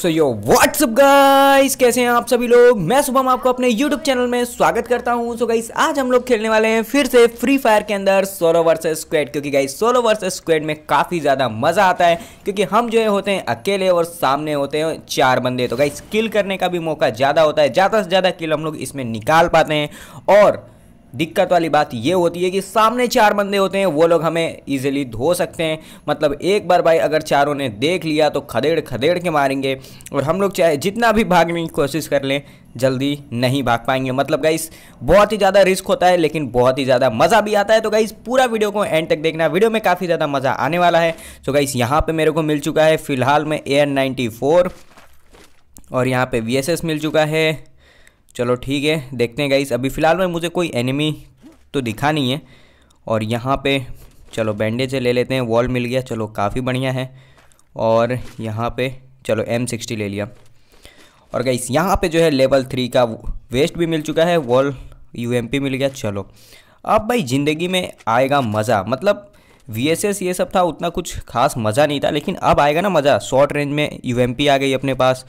सो यो WhatsApp guys कैसे हैं आप सभी लोग मैं सुबह आपको अपने यूट्यूब चैनल में स्वागत करता हूं सो so गाइस आज हम लोग खेलने वाले हैं फिर से फ्री फायर के अंदर सोलो वर्सेस स्क्वेड क्योंकि गाइस सोलो वर्सेस स्क्वेड में काफ़ी ज़्यादा मज़ा आता है क्योंकि हम जो है होते हैं अकेले और सामने होते हैं चार बंदे तो गाइस किल करने का भी मौका ज़्यादा होता है ज़्यादा से ज़्यादा किल हम लोग इसमें निकाल पाते हैं और दिक्कत वाली बात ये होती है कि सामने चार बंदे होते हैं वो लोग हमें ईजिली धो सकते हैं मतलब एक बार भाई अगर चारों ने देख लिया तो खदेड़ खदेड़ के मारेंगे और हम लोग चाहे जितना भी भागने की कोशिश कर लें जल्दी नहीं भाग पाएंगे मतलब गाइस बहुत ही ज़्यादा रिस्क होता है लेकिन बहुत ही ज़्यादा मज़ा भी आता है तो गाइस पूरा वीडियो को एंड तक देखना वीडियो में काफ़ी ज़्यादा मज़ा आने वाला है तो गाइस यहाँ पे मेरे को मिल चुका है फिलहाल में ए और यहाँ पे वी मिल चुका है चलो ठीक है देखते हैं गाइस अभी फ़िलहाल में मुझे कोई एनिमी तो दिखा नहीं है और यहाँ पे चलो बैंडेज ले लेते हैं वॉल मिल गया चलो काफ़ी बढ़िया है और यहाँ पे चलो एम सिक्सटी ले लिया और गाइस यहाँ पे जो है लेवल थ्री का वेस्ट भी मिल चुका है वॉल यू मिल गया चलो अब भाई ज़िंदगी में आएगा मज़ा मतलब वी ये सब था उतना कुछ खास मज़ा नहीं था लेकिन अब आएगा ना मज़ा शॉर्ट रेंज में यू आ गई अपने पास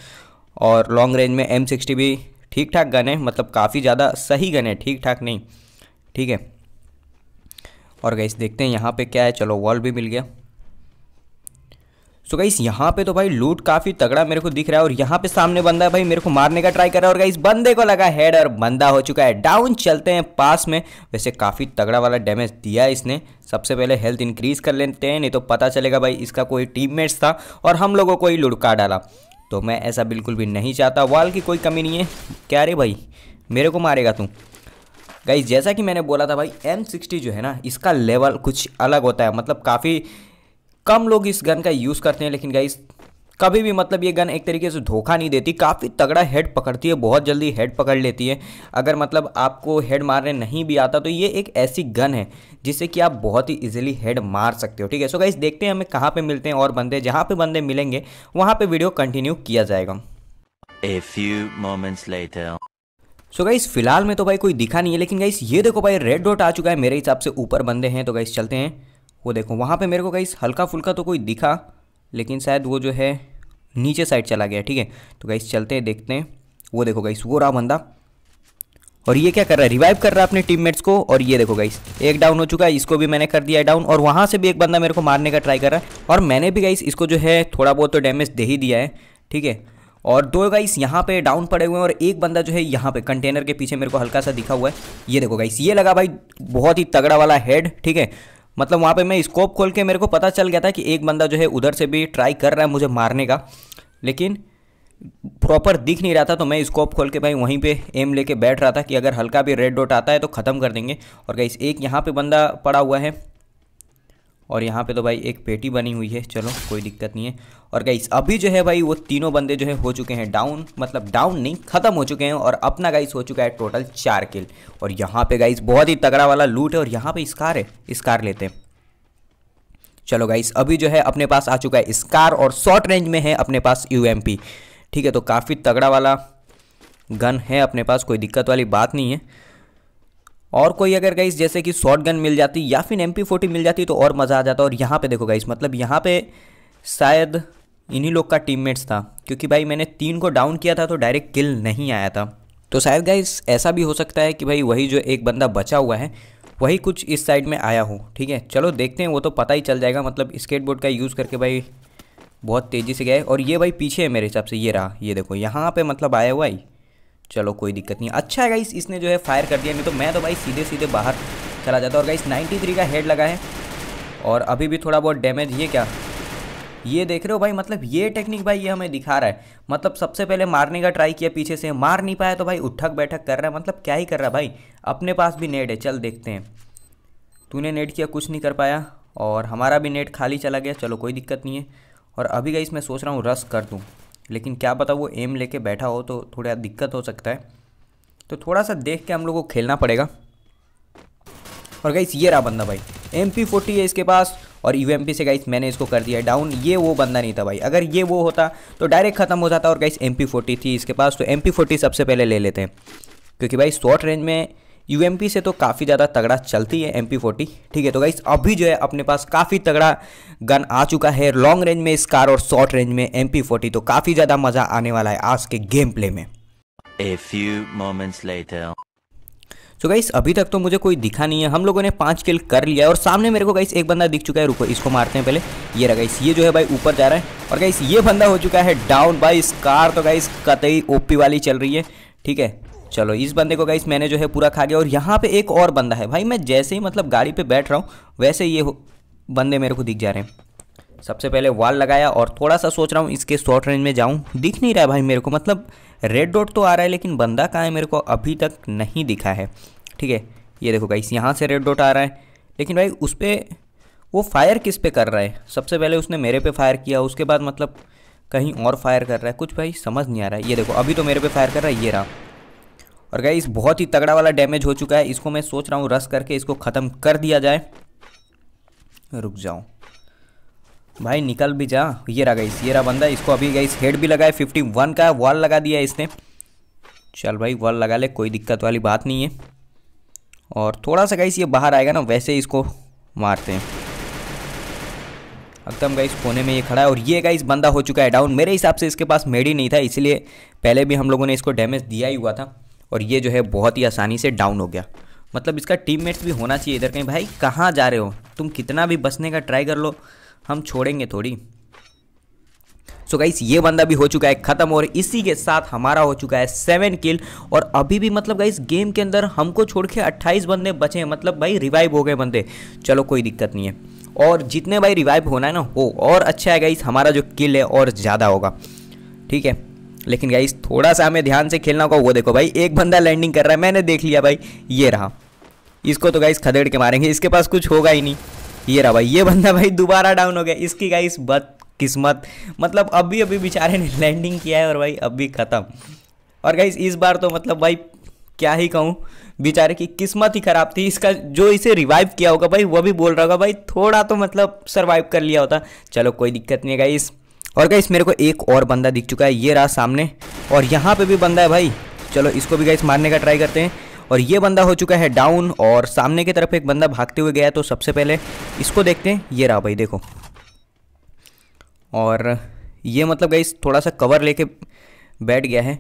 और लॉन्ग रेंज में एम भी ठीक ठाक गन है मतलब काफ़ी ज़्यादा सही गन है ठीक ठाक नहीं ठीक है और गई देखते हैं यहाँ पे क्या है चलो वॉल भी मिल गया सो गई यहाँ पे तो भाई लूट काफ़ी तगड़ा मेरे को दिख रहा है और यहाँ पे सामने बंदा है भाई मेरे को मारने का ट्राई कर रहा है और गई बंदे को लगा हेड और बंदा हो चुका है डाउन चलते हैं पास में वैसे काफ़ी तगड़ा वाला डैमेज दिया है इसने सबसे पहले हेल्थ इंक्रीज़ कर लेते हैं नहीं तो पता चलेगा भाई इसका कोई टीम था और हम लोगों को ही लुड़का डाला तो मैं ऐसा बिल्कुल भी नहीं चाहता वाल की कोई कमी नहीं है क्या रे भाई मेरे को मारेगा तू गई जैसा कि मैंने बोला था भाई एम सिक्सटी जो है ना इसका लेवल कुछ अलग होता है मतलब काफ़ी कम लोग इस गन का यूज़ करते हैं लेकिन गई कभी भी मतलब ये गन एक तरीके से धोखा नहीं देती काफ़ी तगड़ा हेड पकड़ती है बहुत जल्दी हेड पकड़ लेती है अगर मतलब आपको हेड मारने नहीं भी आता तो ये एक ऐसी गन है जिससे कि आप बहुत ही इजीली हेड मार सकते हो ठीक है सो गाइस देखते हैं हमें कहाँ पे मिलते हैं और बंदे जहाँ पे बंदे मिलेंगे वहाँ पर वीडियो कंटिन्यू किया जाएगा a few moments later so guys फिलहाल में तो भाई कोई दिखा नहीं है लेकिन गाइस ये देखो भाई रेड डॉट आ चुका है मेरे हिसाब से ऊपर बंदे हैं तो गाइस चलते हैं वो देखो वहाँ पे मेरे को गाइस हल्का फुल्का तो कोई दिखा लेकिन शायद वो जो है नीचे साइड चला गया ठीक है तो गाइस चलते हैं देखते हैं वो देखो गाइस वो रहा बंदा और ये क्या कर रहा है रिवाइव कर रहा है अपने टीममेट्स को और ये देखो गाइस एक डाउन हो चुका है इसको भी मैंने कर दिया डाउन और वहाँ से भी एक बंदा मेरे को मारने का ट्राई कर रहा है और मैंने भी गाइस इसको जो है थोड़ा बहुत तो डैमेज दे ही दिया है ठीक है और दो गाइस यहाँ पे डाउन पड़े हुए हैं और एक बंदा जो है यहाँ पे कंटेनर के पीछे मेरे को हल्का सा दिखा हुआ है ये देखो गाइस ये लगा भाई बहुत ही तगड़ा वाला हेड ठीक है मतलब वहाँ पे मैं स्कोप खोल के मेरे को पता चल गया था कि एक बंदा जो है उधर से भी ट्राई कर रहा है मुझे मारने का लेकिन प्रॉपर दिख नहीं रहा था तो मैं स्कोप खोल के भाई वहीं पे एम लेके बैठ रहा था कि अगर हल्का भी रेड डॉट आता है तो ख़त्म कर देंगे और गाइस एक यहाँ पे बंदा पड़ा हुआ है और यहाँ पे तो भाई एक पेटी बनी हुई है चलो कोई दिक्कत नहीं है और गाइस अभी जो है भाई वो तीनों बंदे जो है हो चुके हैं डाउन मतलब डाउन नहीं ख़त्म हो चुके हैं और अपना गाइस हो चुका है टोटल चार किल और यहाँ पे गाइस बहुत ही तगड़ा वाला लूट है और यहाँ पे स्कार है स्कार लेते हैं चलो गाइस अभी जो है अपने पास आ चुका है स्कार और शॉर्ट रेंज में है अपने पास यू ठीक है तो काफ़ी तगड़ा वाला गन है अपने पास कोई दिक्कत वाली बात नहीं है और कोई अगर गाइस जैसे कि शॉर्ट गन मिल जाती या फिर एम फोर्टी मिल जाती तो और मज़ा आ जाता और यहाँ पे देखो गाइस मतलब यहाँ पे शायद इन्हीं लोग का टीममेट्स था क्योंकि भाई मैंने तीन को डाउन किया था तो डायरेक्ट किल नहीं आया था तो शायद गाइस ऐसा भी हो सकता है कि भाई वही जो एक बंदा बचा हुआ है वही कुछ इस साइड में आया हो ठीक है चलो देखते हैं वो तो पता ही चल जाएगा मतलब स्केटबोर्ड का यूज़ करके भाई बहुत तेज़ी से गए और ये भाई पीछे है मेरे हिसाब से ये रहा ये देखो यहाँ पर मतलब आया हुआ ही चलो कोई दिक्कत नहीं अच्छा है गाइस इसने जो है फायर कर दिया नहीं तो मैं तो भाई सीधे सीधे बाहर चला जाता और गाइस 93 का हेड लगा है और अभी भी थोड़ा बहुत डैमेज ये क्या ये देख रहे हो भाई मतलब ये टेक्निक भाई ये हमें दिखा रहा है मतलब सबसे पहले मारने का ट्राई किया पीछे से मार नहीं पाया तो भाई उठक बैठक कर रहा है मतलब क्या ही कर रहा है भाई अपने पास भी नेट है चल देखते हैं तूने नेट किया कुछ नहीं कर पाया और हमारा भी नेट खाली चला गया चलो कोई दिक्कत नहीं है और अभी गाइस मैं सोच रहा हूँ रस कर दूँ लेकिन क्या पता वो एम लेके बैठा हो तो थोड़ा दिक्कत हो सकता है तो थोड़ा सा देख के हम लोग को खेलना पड़ेगा और गाइस ये रहा बंदा भाई एम पी फोर्टी है इसके पास और यू एम से गाइस मैंने इसको कर दिया डाउन ये वो बंदा नहीं था भाई अगर ये वो होता तो डायरेक्ट खत्म हो जाता और गाइस एम पी फोर्टी थी इसके पास तो एम पी फोर्टी सबसे पहले ले लेते हैं क्योंकि भाई शॉर्ट रेंज में यूएमपी से तो काफ़ी ज़्यादा तगड़ा चलती है एम फोर्टी ठीक है तो गाइस अभी जो है अपने पास काफ़ी तगड़ा गन आ चुका है लॉन्ग रेंज में इस कार और शॉर्ट रेंज में एम फोर्टी तो काफ़ी ज़्यादा मज़ा आने वाला है आज के गेम प्ले में a few moments later so guys अभी तक तो मुझे कोई दिखा नहीं है हम लोगों ने पांच किल कर लिया है और सामने मेरे को गाइस एक बंदा दिख चुका है रुको इसको मारते हैं पहले ये रहा गाइस ये जो है भाई ऊपर जा रहा है और गाइस ये बंदा हो चुका है डाउन बाई इस कार तो गाइस कतई ओपी वाली चल रही है ठीक है चलो इस बंदे को गाइस मैंने जो है पूरा खा गया और यहाँ पे एक और बंदा है भाई मैं जैसे ही मतलब गाड़ी पे बैठ रहा हूँ वैसे ये बंदे मेरे को दिख जा रहे हैं सबसे पहले वाल लगाया और थोड़ा सा सोच रहा हूँ इसके शॉर्ट रेंज में जाऊँ दिख नहीं रहा है भाई मेरे को मतलब रेड डॉट तो आ रहा है लेकिन बंदा कहाँ है मेरे को अभी तक नहीं दिखा है ठीक है ये देखो गाइस यहाँ से रेड डॉट आ रहा है लेकिन भाई उस पर वो फायर किस पे कर रहा है सबसे पहले उसने मेरे पे फायर किया उसके बाद मतलब कहीं और फायर कर रहा है कुछ भाई समझ नहीं आ रहा है ये देखो अभी तो मेरे पे फायर कर रहा है ये रहा और गाइस बहुत ही तगड़ा वाला डैमेज हो चुका है इसको मैं सोच रहा हूँ रस करके इसको ख़त्म कर दिया जाए रुक जाऊँ भाई निकल भी जा ये रहा गाइस ये रहा बंदा इसको अभी गाइस हेड भी लगाए फिफ्टी वन का वॉल लगा दिया इसने चल भाई वॉल लगा ले कोई दिक्कत वाली बात नहीं है और थोड़ा सा गाइस ये बाहर आएगा ना वैसे इसको मारते हैं एकदम तो गाइस कोने में ये खड़ा है और ये गाइस बंदा हो चुका है डाउन मेरे हिसाब से इसके पास मेड ही नहीं था इसलिए पहले भी हम लोगों ने इसको डैमेज दिया ही हुआ था और ये जो है बहुत ही आसानी से डाउन हो गया मतलब इसका टीममेट्स भी होना चाहिए इधर कहीं भाई कहाँ जा रहे हो तुम कितना भी बसने का ट्राई कर लो हम छोड़ेंगे थोड़ी सो so गाइस ये बंदा भी हो चुका है खत्म और इसी के साथ हमारा हो चुका है सेवन किल और अभी भी मतलब गाइस गेम के अंदर हमको छोड़ के अट्ठाईस बंदे बचे हैं मतलब भाई रिवाइव हो गए बंदे चलो कोई दिक्कत नहीं है और जितने भाई रिवाइव होना है ना हो और अच्छा है गाइस हमारा जो किल है और ज़्यादा होगा ठीक है लेकिन गाइस थोड़ा सा हमें ध्यान से खेलना होगा वो देखो भाई एक बंदा लैंडिंग कर रहा है मैंने देख लिया भाई ये रहा इसको तो गाइस खदेड़ के मारेंगे इसके पास कुछ होगा ही नहीं ये रहा भाई ये बंदा भाई दोबारा डाउन हो गया इसकी गाइस बद किस्मत मतलब अभी अभी बेचारे ने लैंडिंग किया है और भाई अभी ख़त्म और गाइस इस बार तो मतलब भाई क्या ही कहूँ बेचारे की किस्मत ही खराब थी इसका जो इसे रिवाइव किया होगा भाई वो भी बोल रहा होगा भाई थोड़ा तो मतलब सर्वाइव कर लिया होता चलो कोई दिक्कत नहीं है गाइस और गाइस मेरे को एक और बंदा दिख चुका है ये रहा सामने और यहाँ पे भी बंदा है भाई चलो इसको भी गाइस मारने का ट्राई करते हैं और ये बंदा हो चुका है डाउन और सामने की तरफ एक बंदा भागते हुए गया तो सबसे पहले इसको देखते हैं ये रहा भाई देखो और ये मतलब गाइस थोड़ा सा कवर लेके बैठ गया है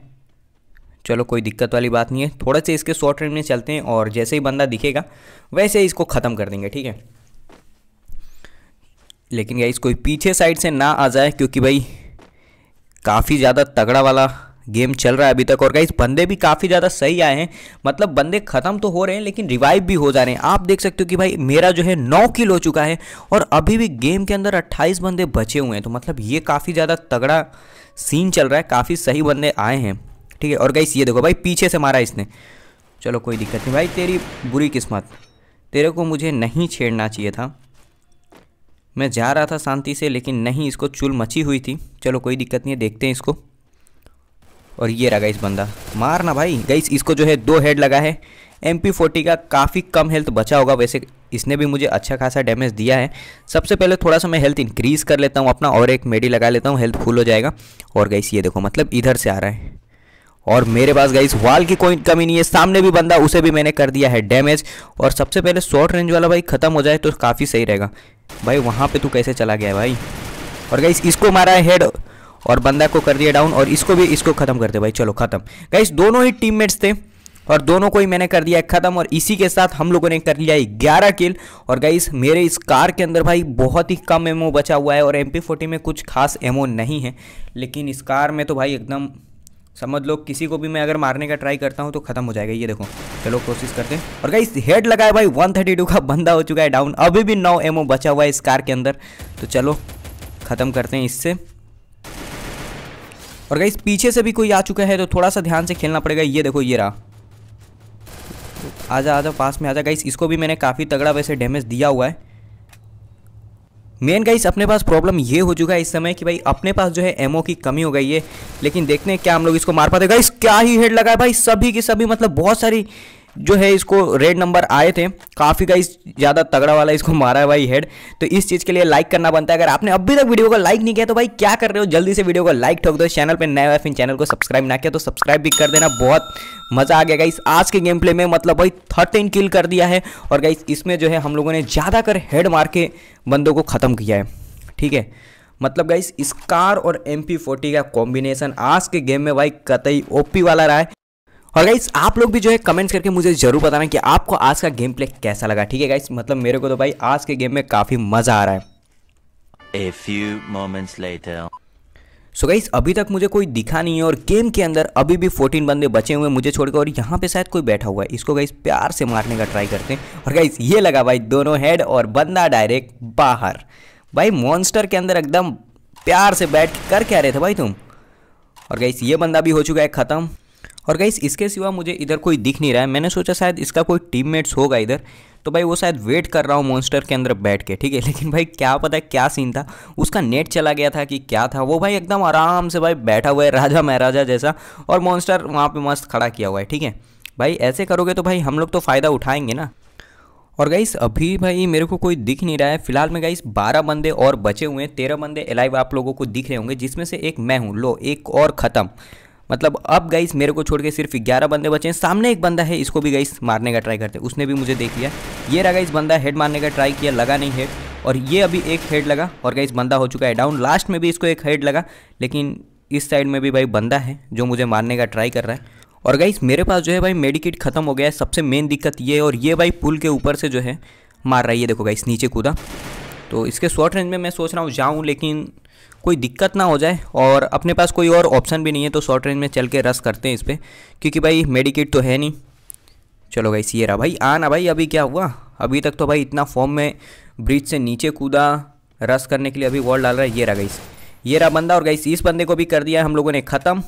चलो कोई दिक्कत वाली बात नहीं है थोड़ा से इसके शॉर्ट रेंज में चलते हैं और जैसे ही बंदा दिखेगा वैसे ही इसको ख़त्म कर देंगे ठीक है लेकिन गाइस कोई पीछे साइड से ना आ जाए क्योंकि भाई काफ़ी ज़्यादा तगड़ा वाला गेम चल रहा है अभी तक और गाइस बंदे भी काफ़ी ज़्यादा सही आए हैं मतलब बंदे ख़त्म तो हो रहे हैं लेकिन रिवाइव भी हो जा रहे हैं आप देख सकते हो कि भाई मेरा जो है नौ किल हो चुका है और अभी भी गेम के अंदर अट्ठाईस बंदे बचे हुए हैं तो मतलब ये काफ़ी ज़्यादा तगड़ा सीन चल रहा है काफ़ी सही बंदे आए हैं ठीक है और गाइस ये देखो भाई पीछे से मारा इसने चलो कोई दिक्कत नहीं भाई तेरी बुरी किस्मत तेरे को मुझे नहीं छेड़ना चाहिए था मैं जा रहा था शांति से लेकिन नहीं इसको चुल मची हुई थी चलो कोई दिक्कत नहीं है देखते हैं इसको और ये रहा गाइस बंदा मार ना भाई गाइस इसको जो है दो हेड लगा है एम पी फोर्टी का काफ़ी कम हेल्थ बचा होगा वैसे इसने भी मुझे अच्छा खासा डैमेज दिया है सबसे पहले थोड़ा सा मैं हेल्थ इंक्रीज़ कर लेता हूँ अपना और एक मेडी लगा लेता हूँ हेल्थ फुल हो जाएगा और गाइस ये देखो मतलब इधर से आ रहा है और मेरे पास गाइस वाल की कोई कमी नहीं है सामने भी बंदा उसे भी मैंने कर दिया है डैमेज और सबसे पहले शॉर्ट रेंज वाला भाई ख़त्म हो जाए तो काफ़ी सही रहेगा भाई वहाँ पे तू कैसे चला गया भाई और गाइस इसको मारा है हेड और बंदा को कर दिया डाउन और इसको भी इसको ख़त्म कर दे भाई चलो ख़त्म गाइस दोनों ही टीममेट्स थे और दोनों को ही मैंने कर दिया ख़त्म और इसी के साथ हम लोगों ने कर लिया ग्यारह किल और गाइस मेरे इस कार के अंदर भाई बहुत ही कम एमओ बचा हुआ है और एम पी में कुछ खास एमओ नहीं है लेकिन इस कार में तो भाई एकदम समझ लो किसी को भी मैं अगर मारने का ट्राई करता हूँ तो ख़त्म हो जाएगा ये देखो चलो कोशिश करते हैं और गाइस हेड लगाए भाई 132 का बंदा हो चुका है डाउन अभी भी नौ एमओ बचा हुआ है इस कार के अंदर तो चलो ख़त्म करते हैं इससे और गाइस पीछे से भी कोई आ चुका है तो थोड़ा सा ध्यान से खेलना पड़ेगा ये देखो ये रहा आजा आजा पास में आजा गाइस इसको भी मैंने काफ़ी तगड़ा वैसे डैमेज दिया हुआ है मेन गाइस अपने पास प्रॉब्लम ये हो चुका है इस समय कि भाई अपने पास जो है एमओ की कमी हो गई है लेकिन देखते हैं क्या हम लोग इसको मार पाते गाइस क्या ही हेड लगा है भाई सभी की सभी मतलब बहुत सारी जो है इसको रेड नंबर आए थे काफ़ी का ज़्यादा तगड़ा वाला इसको मारा है भाई हेड तो इस चीज़ के लिए लाइक करना बनता है अगर आपने अभी तक वीडियो को लाइक नहीं किया तो भाई क्या कर रहे हो जल्दी से वीडियो को लाइक ठोक दो चैनल पर नया फिर चैनल को सब्सक्राइब ना किया तो सब्सक्राइब भी कर देना बहुत मज़ा आ गया गाइस आज के गेम प्ले में मतलब भाई थर्टीन किल कर दिया है और गाइस इसमें जो है हम लोगों ने ज़्यादातर हेड मार के बंदों को ख़त्म किया है ठीक है मतलब गाइस स्कार और एम पी फोर्टी का कॉम्बिनेशन आज के गेम में भाई कतई ओपी वाला रहा है और गाइस आप लोग भी जो है कमेंट्स करके मुझे जरूर बताना कि आपको आज का गेम प्ले कैसा लगा ठीक है गाइस मतलब मेरे को तो भाई आज के गेम में काफ़ी मज़ा आ रहा है A few moments later. So so guys अभी तक मुझे कोई दिखा नहीं है और गेम के अंदर अभी भी 14 बंदे बचे हुए मुझे छोड़कर और यहाँ पे शायद कोई बैठा हुआ है इसको गाइस प्यार से मारने का ट्राई करते हैं और गाइस ये लगा भाई दोनों हेड और बंदा डायरेक्ट बाहर भाई मॉन्स्टर के अंदर एकदम प्यार से बैठ कर क्या रहे थे भाई तुम और गाइस ये बंदा भी हो चुका है ख़त्म और गाइस इसके सिवा मुझे इधर कोई दिख नहीं रहा है मैंने सोचा शायद इसका कोई टीममेट्स होगा इधर तो भाई वो शायद वेट कर रहा हूँ मॉन्स्टर के अंदर बैठ के ठीक है लेकिन भाई क्या पता है क्या सीन था उसका नेट चला गया था कि क्या था वो भाई एकदम आराम से भाई बैठा हुआ है राजा महाराजा जैसा और मॉन्स्टर वहाँ पर मस्त खड़ा किया हुआ है ठीक है भाई ऐसे करोगे तो भाई हम लोग तो फ़ायदा उठाएंगे ना और गाइस अभी भाई मेरे को कोई दिख नहीं रहा है फिलहाल में गाइस 12 बंदे और बचे हुए हैं तेरह बंदे अलाइव आप लोगों को दिख रहे होंगे जिसमें से एक मैं हूँ लो एक और ख़त्म मतलब अब गाइस मेरे को छोड़ के सिर्फ ग्यारह बंदे बचे हैं सामने एक बंदा है इसको भी गाइस मारने का ट्राई करते हैं उसने भी मुझे देख लिया ये रहा गाइस बंदा हेड मारने का ट्राई किया लगा नहीं हेड और ये अभी एक हेड लगा और गाइस बंदा हो चुका है डाउन लास्ट में भी इसको एक हेड लगा लेकिन इस साइड में भी भाई बंदा है जो मुझे मारने का ट्राई कर रहा है और गाइस मेरे पास जो है भाई मेडिकेट खत्म हो गया है सबसे मेन दिक्कत ये है और ये भाई पुल के ऊपर से जो है मार रहा है ये देखो गाइस नीचे कूदा तो इसके शॉर्ट रेंज में मैं सोच रहा हूँ जाऊँ लेकिन कोई दिक्कत ना हो जाए और अपने पास कोई और ऑप्शन भी नहीं है तो शॉर्ट रेंज में चल के रस करते हैं इस पर क्योंकि भाई मेडिकेट तो है नहीं चलो भाई रहा भाई आना भाई अभी क्या हुआ अभी तक तो भाई इतना फॉर्म में ब्रिज से नीचे कूदा रस करने के लिए अभी वॉल डाल रहा है ये रहा गई ये रहा बंदा और गई इस बंदे को भी कर दिया हम लोगों ने ख़त्म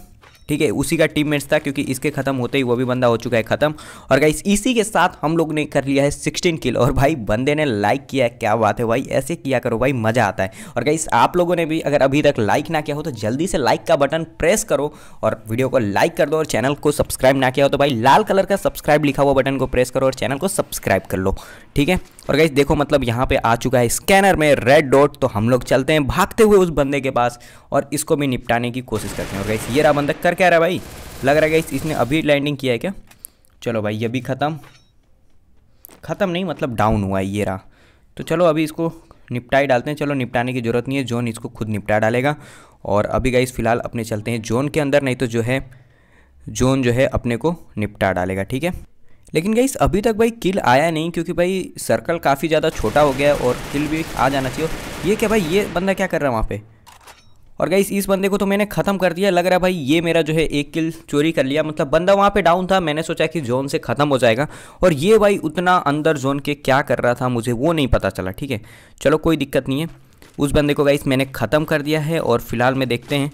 ठीक है उसी का टीम मेट्स था क्योंकि इसके खत्म होते ही वो भी बंदा हो चुका है खत्म और गाइस इसी के साथ हम लोग ने कर लिया है सिक्सटीन किल और भाई बंदे ने लाइक किया है क्या बात है भाई ऐसे किया करो भाई मजा आता है और गाइस आप लोगों ने भी अगर अभी तक लाइक ना किया हो तो जल्दी से लाइक का बटन प्रेस करो और वीडियो को लाइक कर दो और चैनल को सब्सक्राइब ना किया हो तो भाई लाल कलर का सब्सक्राइब लिखा हुआ बटन को प्रेस करो और चैनल को सब्सक्राइब कर लो ठीक है और गाइस देखो मतलब यहाँ पे आ चुका है स्कैनर में रेड डॉट तो हम लोग चलते हैं भागते हुए उस बंदे के पास और इसको भी निपटाने की कोशिश करते हैं और गाइस ये रहा बंदा कर कह रहा है भाई लग रहा है इसने अभी लैंडिंग किया है क्या चलो भाई ये भी ख़त्म ख़त्म नहीं मतलब डाउन हुआ है ये रहा तो चलो अभी इसको निपटाई डालते हैं चलो निपटाने की ज़रूरत नहीं है जोन इसको खुद निपटा डालेगा और अभी गाइस फ़िलहाल अपने चलते हैं जोन के अंदर नहीं तो जो है जोन जो है अपने को निपटा डालेगा ठीक है लेकिन गाइस अभी तक भाई किल आया नहीं क्योंकि भाई सर्कल काफ़ी ज़्यादा छोटा हो गया है और किल भी आ जाना चाहिए ये क्या भाई ये बंदा क्या कर रहा है वहाँ पर और गाइस इस बंदे को तो मैंने खत्म कर दिया लग रहा है भाई ये मेरा जो है एक किल चोरी कर लिया मतलब बंदा वहाँ पे डाउन था मैंने सोचा कि जोन से खत्म हो जाएगा और ये भाई उतना अंदर जोन के क्या कर रहा था मुझे वो नहीं पता चला ठीक है चलो कोई दिक्कत नहीं है उस बंदे को गाइस मैंने ख़त्म कर दिया है और फिलहाल में देखते हैं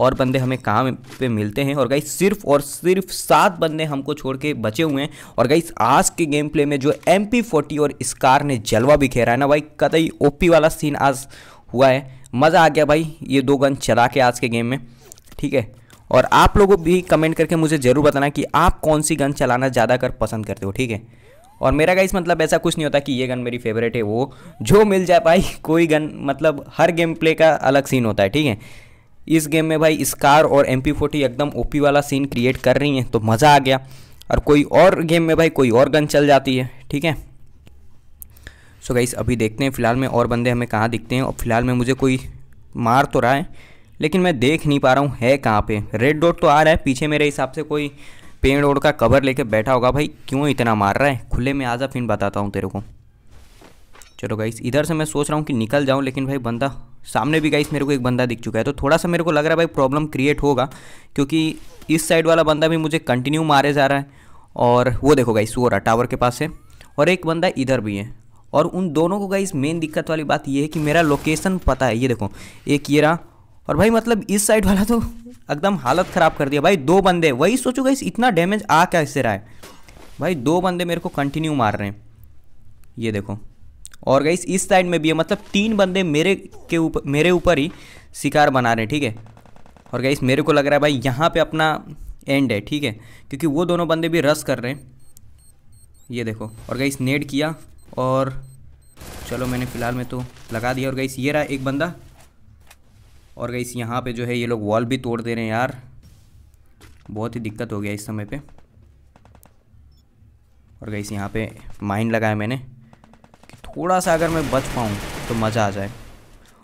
और बंदे हमें कहाँ पे मिलते हैं और गाइस सिर्फ और सिर्फ सात बंदे हमको छोड़ के बचे हुए हैं और गाइस आज के गेम प्ले में जो एम पी फोर्टी और स्कार ने जलवा बिखेरा है ना भाई कतई ओपी वाला सीन आज हुआ है मज़ा आ गया भाई ये दो गन चला के आज के गेम में ठीक है और आप लोगों भी कमेंट करके मुझे ज़रूर बताना कि आप कौन सी गन चलाना ज़्यादा कर पसंद करते हो ठीक है और मेरा गाइस मतलब ऐसा कुछ नहीं होता कि ये गन मेरी फेवरेट है वो जो मिल जाए भाई कोई गन मतलब हर गेम प्ले का अलग सीन होता है ठीक है इस गेम में भाई स्कार और एम पी फोर्टी एकदम ओ वाला सीन क्रिएट कर रही हैं तो मज़ा आ गया और कोई और गेम में भाई कोई और गन चल जाती है ठीक है सो गाइस अभी देखते हैं फ़िलहाल में और बंदे हमें कहाँ दिखते हैं और फिलहाल में मुझे कोई मार तो रहा है लेकिन मैं देख नहीं पा रहा हूँ है कहाँ पे रेड डॉट तो आ रहा है पीछे मेरे हिसाब से कोई पेड़ ओड़ का कवर लेके बैठा होगा भाई क्यों इतना मार रहा है खुले में आजा फिर बताता हूँ तेरे को चलो गाइस इधर से मैं सोच रहा हूँ कि निकल जाऊँ लेकिन भाई बंदा सामने भी गाइस मेरे को एक बंदा दिख चुका है तो थोड़ा सा मेरे को लग रहा है भाई प्रॉब्लम क्रिएट होगा क्योंकि इस साइड वाला बंदा भी मुझे कंटिन्यू मारे जा रहा है और वो देखो गाइस वो रहा टावर के पास है और एक बंदा इधर भी है और उन दोनों को गाइस मेन दिक्कत वाली बात ये है कि मेरा लोकेशन पता है ये देखो एक ये रहा और भाई मतलब इस साइड वाला तो एकदम हालत ख़राब कर दिया भाई दो बंदे वही सोचो गाइस इतना डैमेज आ कैसे रहा है भाई दो बंदे मेरे को कंटिन्यू मार रहे हैं ये देखो और गाइस इस साइड में भी है मतलब तीन बंदे मेरे के ऊपर मेरे ऊपर ही शिकार बना रहे हैं ठीक है और गाइस मेरे को लग रहा है भाई यहाँ पे अपना एंड है ठीक है क्योंकि वो दोनों बंदे भी रस कर रहे हैं ये देखो और गाइस नेड किया और चलो मैंने फ़िलहाल में तो लगा दिया और गई ये रहा एक बंदा और गई यहाँ पे जो है ये लोग वॉल भी तोड़ दे रहे हैं यार बहुत ही दिक्कत हो गया इस समय पे और गई यहाँ पे माइंड लगाया मैंने कि थोड़ा सा अगर मैं बच पाऊँ तो मज़ा आ जाए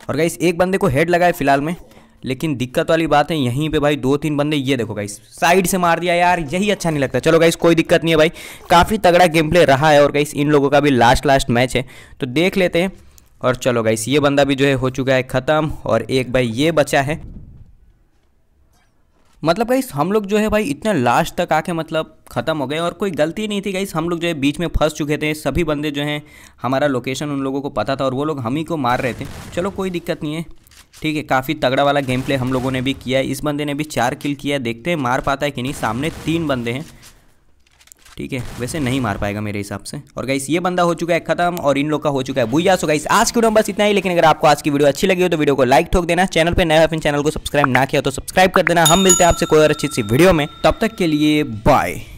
और गई एक बंदे को हेड लगाए फ़िलहाल में लेकिन दिक्कत वाली बात है यहीं पे भाई दो तीन बंदे ये देखो गाइस साइड से मार दिया यार यही अच्छा नहीं लगता चलो गाइस कोई दिक्कत नहीं है भाई काफ़ी तगड़ा गेम प्ले रहा है और गाइस इन लोगों का भी लास्ट लास्ट मैच है तो देख लेते हैं और चलो गाइस ये बंदा भी जो है हो चुका है ख़त्म और एक भाई ये बचा है मतलब गाइस हम लोग जो है भाई इतना लास्ट तक आके मतलब ख़त्म हो गए और कोई गलती नहीं थी गाइस हम लोग जो है बीच में फंस चुके थे सभी बंदे जो हैं हमारा लोकेशन उन लोगों को पता था और वो लोग हम ही को मार रहे थे चलो कोई दिक्कत नहीं है ठीक है काफ़ी तगड़ा वाला गेम प्ले हम लोगों ने भी किया है इस बंदे ने भी चार किल किया है देखते हैं मार पाता है कि नहीं सामने तीन बंदे हैं ठीक है वैसे नहीं मार पाएगा मेरे हिसाब से और गाइस ये बंदा हो चुका है खत्म और इन लोग का हो चुका है भूया सो गाइस आज की वीडियो बस इतना ही लेकिन अगर आपको आज की वीडियो अच्छी लगी हो तो वीडियो को लाइक ठोक देना चैनल पे नया अपने चैनल को सब्सक्राइब ना किया तो सब्सक्राइब कर देना हम मिलते हैं आपसे कोई और अच्छी सी वीडियो में तब तक के लिए बाय